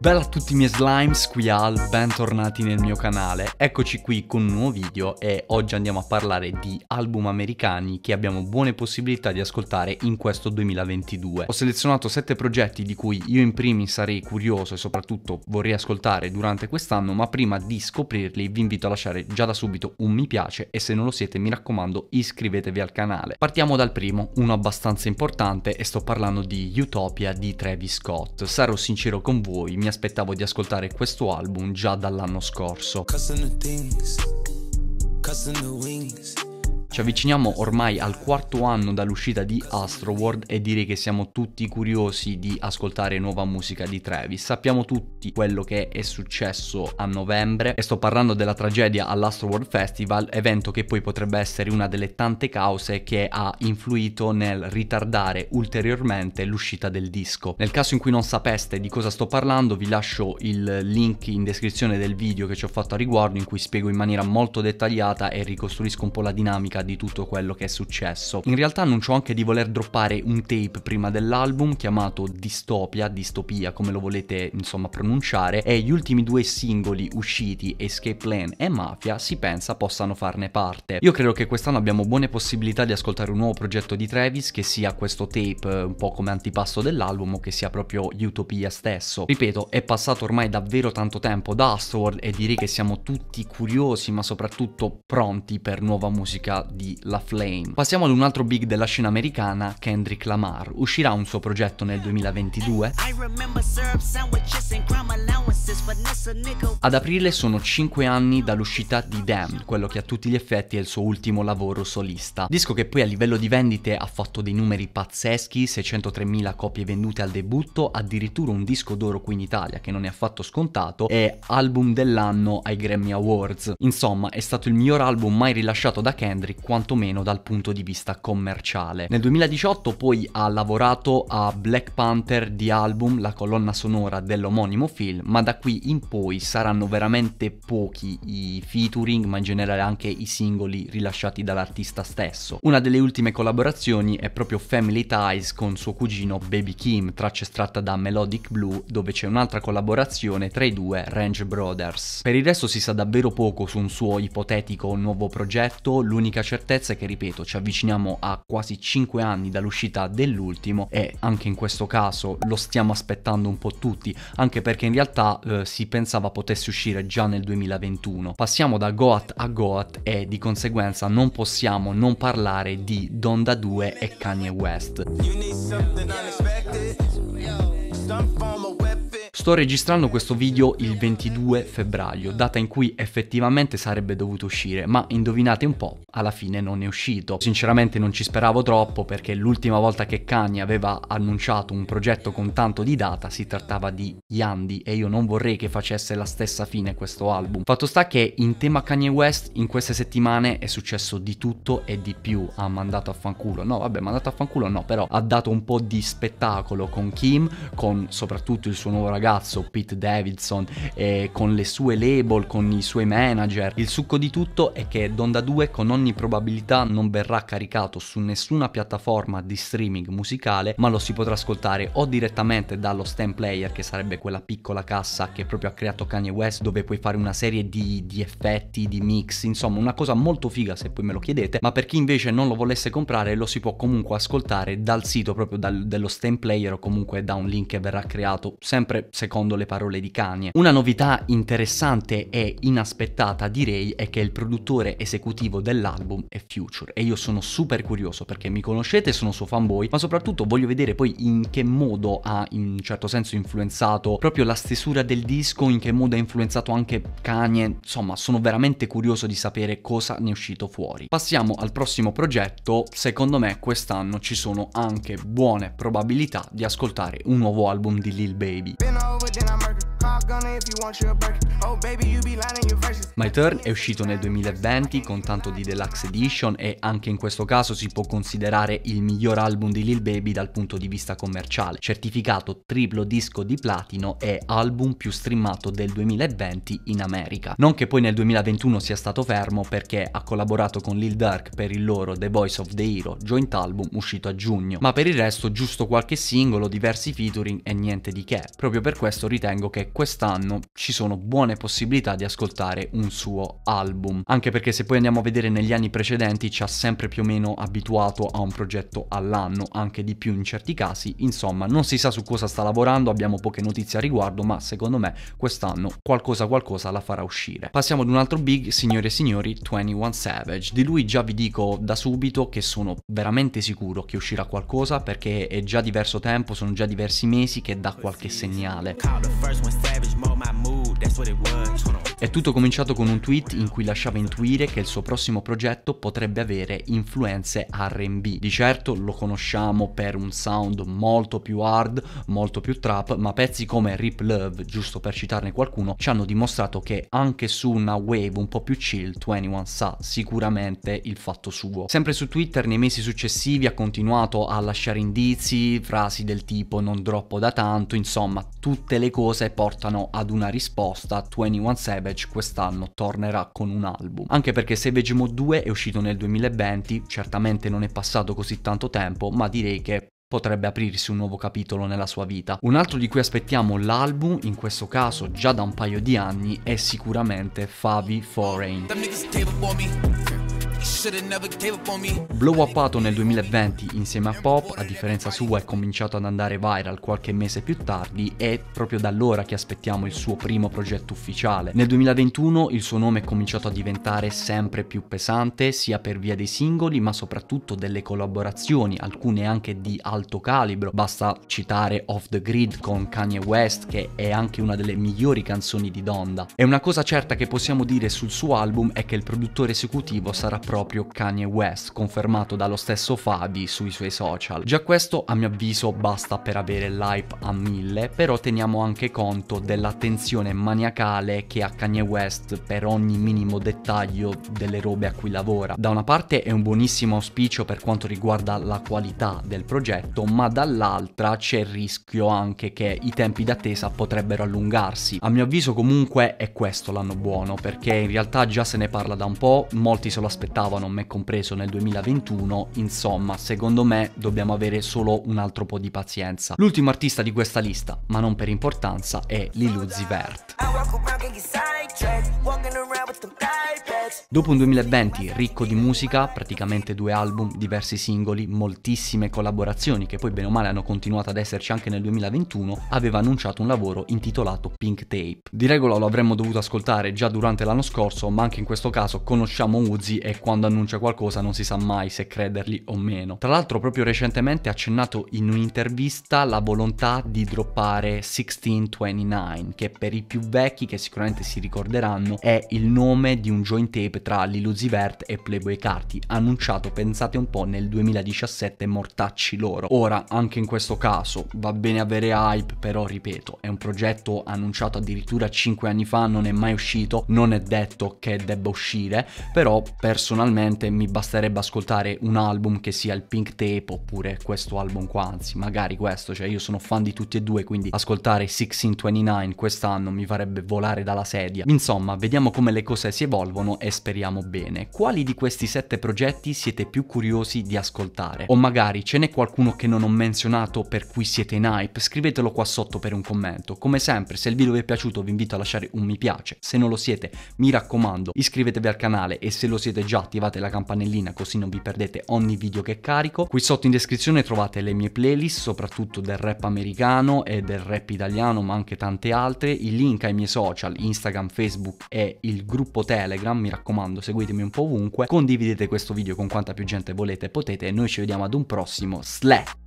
Bella a tutti i miei slimes, qui Al, bentornati nel mio canale. Eccoci qui con un nuovo video e oggi andiamo a parlare di album americani che abbiamo buone possibilità di ascoltare in questo 2022. Ho selezionato 7 progetti di cui io in primis sarei curioso e soprattutto vorrei ascoltare durante quest'anno, ma prima di scoprirli vi invito a lasciare già da subito un mi piace e se non lo siete mi raccomando iscrivetevi al canale. Partiamo dal primo, uno abbastanza importante e sto parlando di Utopia di Travis Scott. Sarò sincero con voi, mi aspettavo di ascoltare questo album già dall'anno scorso. Ci avviciniamo ormai al quarto anno dall'uscita di Astroworld e direi che siamo tutti curiosi di ascoltare nuova musica di Travis. Sappiamo tutti quello che è successo a novembre e sto parlando della tragedia all'Astroworld Festival, evento che poi potrebbe essere una delle tante cause che ha influito nel ritardare ulteriormente l'uscita del disco. Nel caso in cui non sapeste di cosa sto parlando vi lascio il link in descrizione del video che ci ho fatto a riguardo in cui spiego in maniera molto dettagliata e ricostruisco un po' la dinamica cronaca di tutto quello che è successo. In realtà annunciò anche di voler droppare un tape prima dell'album chiamato Distopia, Distopia come lo volete insomma pronunciare, e gli ultimi due singoli usciti, Escape Plan e Mafia, si pensa possano farne parte. Io credo che quest'anno abbiamo buone possibilità di ascoltare un nuovo progetto di Travis che sia questo tape un po' come antipasto dell'album o che sia proprio Utopia stesso. Ripeto, è passato ormai davvero tanto tempo da Astroworld e direi che siamo tutti curiosi ma soprattutto pronti per nuova musica di La Flame. Passiamo ad un altro big della scena americana, Kendrick Lamar. Uscirà un suo progetto nel 2022. Ad aprile sono 5 anni dall'uscita di Damn, quello che a tutti gli effetti è il suo ultimo lavoro solista. Disco che poi a livello di vendite ha fatto dei numeri pazzeschi, 603.000 copie vendute al debutto, addirittura un disco d'oro qui in Italia che non è affatto scontato e album dell'anno ai Grammy Awards. Insomma, è stato il miglior album mai rilasciato da Kendrick quantomeno dal punto di vista commerciale. Nel 2018 poi ha lavorato a Black Panther di album, la colonna sonora dell'omonimo film, ma da qui in poi saranno veramente pochi i featuring, ma in generale anche i singoli rilasciati dall'artista stesso. Una delle ultime collaborazioni è proprio Family Ties con suo cugino Baby Kim, traccia estratta da Melodic Blue, dove c'è un'altra collaborazione tra i due Range Brothers. Per il resto si sa davvero poco su un suo ipotetico nuovo progetto, l'unica certezza è che, ripeto, ci avviciniamo a quasi 5 anni dall'uscita dell'ultimo e anche in questo caso lo stiamo aspettando un po' tutti, anche perché in realtà eh, si pensava potesse uscire già nel 2021. Passiamo da Goat a Goat e di conseguenza non possiamo non parlare di Donda 2 e Kanye West. Sto registrando questo video il 22 febbraio, data in cui effettivamente sarebbe dovuto uscire, ma indovinate un po', alla fine non è uscito. Sinceramente non ci speravo troppo perché l'ultima volta che Kanye aveva annunciato un progetto con tanto di data si trattava di Yandi e io non vorrei che facesse la stessa fine questo album. Fatto sta che in tema Kanye West in queste settimane è successo di tutto e di più, ha mandato a fanculo, no vabbè mandato a fanculo no, però ha dato un po' di spettacolo con Kim, con soprattutto il suo nuovo ragazzo cazzo Pete Davidson eh, con le sue label, con i suoi manager. Il succo di tutto è che Donda 2 con ogni probabilità non verrà caricato su nessuna piattaforma di streaming musicale, ma lo si potrà ascoltare o direttamente dallo stem player, che sarebbe quella piccola cassa che proprio ha creato Kanye West, dove puoi fare una serie di, di effetti, di mix, insomma una cosa molto figa se poi me lo chiedete, ma per chi invece non lo volesse comprare lo si può comunque ascoltare dal sito proprio dal, dello stem player o comunque da un link che verrà creato sempre secondo le parole di Kanye. Una novità interessante e inaspettata direi è che il produttore esecutivo dell'album è Future e io sono super curioso perché mi conoscete, sono suo fanboy, ma soprattutto voglio vedere poi in che modo ha in un certo senso influenzato proprio la stesura del disco, in che modo ha influenzato anche Kanye, insomma sono veramente curioso di sapere cosa ne è uscito fuori. Passiamo al prossimo progetto, secondo me quest'anno ci sono anche buone probabilità di ascoltare un nuovo album di Lil Baby. cold, then I murder. My oh, Turn è uscito nel 2020 con tanto di deluxe edition e anche in questo caso si può considerare il miglior album di Lil Baby dal punto di vista commerciale, certificato triplo disco di platino e album più streamato del 2020 in America. Non che poi nel 2021 sia stato fermo perché ha collaborato con Lil Durk per il loro The Voice of the Hero joint album uscito a giugno, ma per il resto giusto qualche singolo, diversi featuring e niente di che. Proprio per questo ritengo che quest'anno ci sono buone possibilità di ascoltare un suo album, anche perché se poi andiamo a vedere negli anni precedenti ci ha sempre più o meno abituato a un progetto all'anno, anche di più in certi casi, insomma non si sa su cosa sta lavorando, abbiamo poche notizie a riguardo, ma secondo me quest'anno qualcosa qualcosa la farà uscire. Passiamo ad un altro big, signore e signori, 21 Savage, di lui già vi dico da subito che sono veramente sicuro che uscirà qualcosa perché è già diverso tempo, sono già diversi mesi che dà qualche segnale. savage mode, my mood È tutto cominciato con un tweet in cui lasciava intuire che il suo prossimo progetto potrebbe avere influenze RB. Di certo lo conosciamo per un sound molto più hard, molto più trap, ma pezzi come Rip Love, giusto per citarne qualcuno, ci hanno dimostrato che anche su una wave un po' più chill 21 sa sicuramente il fatto suo. Sempre su Twitter nei mesi successivi ha continuato a lasciare indizi, frasi del tipo non droppo da tanto, insomma tutte le cose portano ad una risposta apposta 21 Savage quest'anno tornerà con un album. Anche perché Savage Mode 2 è uscito nel 2020, certamente non è passato così tanto tempo, ma direi che potrebbe aprirsi un nuovo capitolo nella sua vita. Un altro di cui aspettiamo l'album, in questo caso già da un paio di anni, è sicuramente Favi Foreign. Blow upato nel 2020 insieme a Pop, a differenza sua è cominciato ad andare viral qualche mese più tardi e proprio da allora che aspettiamo il suo primo progetto ufficiale. Nel 2021 il suo nome è cominciato a diventare sempre più pesante sia per via dei singoli ma soprattutto delle collaborazioni, alcune anche di alto calibro, basta citare Off the Grid con Kanye West che è anche una delle migliori canzoni di Donda. E una cosa certa che possiamo dire sul suo album è che il produttore esecutivo sarà proprio proprio Kanye West, confermato dallo stesso Fabi sui suoi social. Già questo a mio avviso basta per avere l'hype a mille, però teniamo anche conto dell'attenzione maniacale che ha Kanye West per ogni minimo dettaglio delle robe a cui lavora. Da una parte è un buonissimo auspicio per quanto riguarda la qualità del progetto, ma dall'altra c'è il rischio anche che i tempi d'attesa potrebbero allungarsi. A mio avviso comunque è questo l'anno buono, perché in realtà già se ne parla da un po', molti se lo aspettavano iPhone, me compreso, nel 2021, insomma, secondo me dobbiamo avere solo un altro po' di pazienza. L'ultimo artista di questa lista, ma non per importanza, è Liluzzi Vert. Dopo un 2020 ricco di musica, praticamente due album, diversi singoli, moltissime collaborazioni che poi bene o male hanno continuato ad esserci anche nel 2021, aveva annunciato un lavoro intitolato Pink Tape. Di regola lo avremmo dovuto ascoltare già durante l'anno scorso, ma anche in questo caso conosciamo Uzi e quando annuncia qualcosa non si sa mai se crederli o meno. Tra l'altro proprio recentemente ha accennato in un'intervista la volontà di droppare 1629, che per i più vecchi vecchi che sicuramente si ricorderanno è il nome di un joint tape tra Lilo Zivert e Playboy Carti, annunciato pensate un po' nel 2017 mortacci loro. Ora, anche in questo caso, va bene avere hype, però ripeto, è un progetto annunciato addirittura 5 anni fa, non è mai uscito, non è detto che debba uscire, però personalmente mi basterebbe ascoltare un album che sia il Pink Tape oppure questo album qua, anzi magari questo, cioè io sono fan di tutti e due, quindi ascoltare 1629 quest'anno mi farebbe dovrebbe volare dalla sedia. Insomma, vediamo come le cose si evolvono e speriamo bene. Quali di questi sette progetti siete più curiosi di ascoltare? O magari ce n'è qualcuno che non ho menzionato per cui siete in hype? Scrivetelo qua sotto per un commento. Come sempre, se il video vi è piaciuto vi invito a lasciare un mi piace. Se non lo siete, mi raccomando, iscrivetevi al canale e se lo siete già attivate la campanellina così non vi perdete ogni video che carico. Qui sotto in descrizione trovate le mie playlist, soprattutto del rap americano e del rap italiano, ma anche tante altre. Il link ai mie social, Instagram, Facebook e il gruppo Telegram, mi raccomando seguitemi un po' ovunque, condividete questo video con quanta più gente volete e potete e noi ci vediamo ad un prossimo SLAT!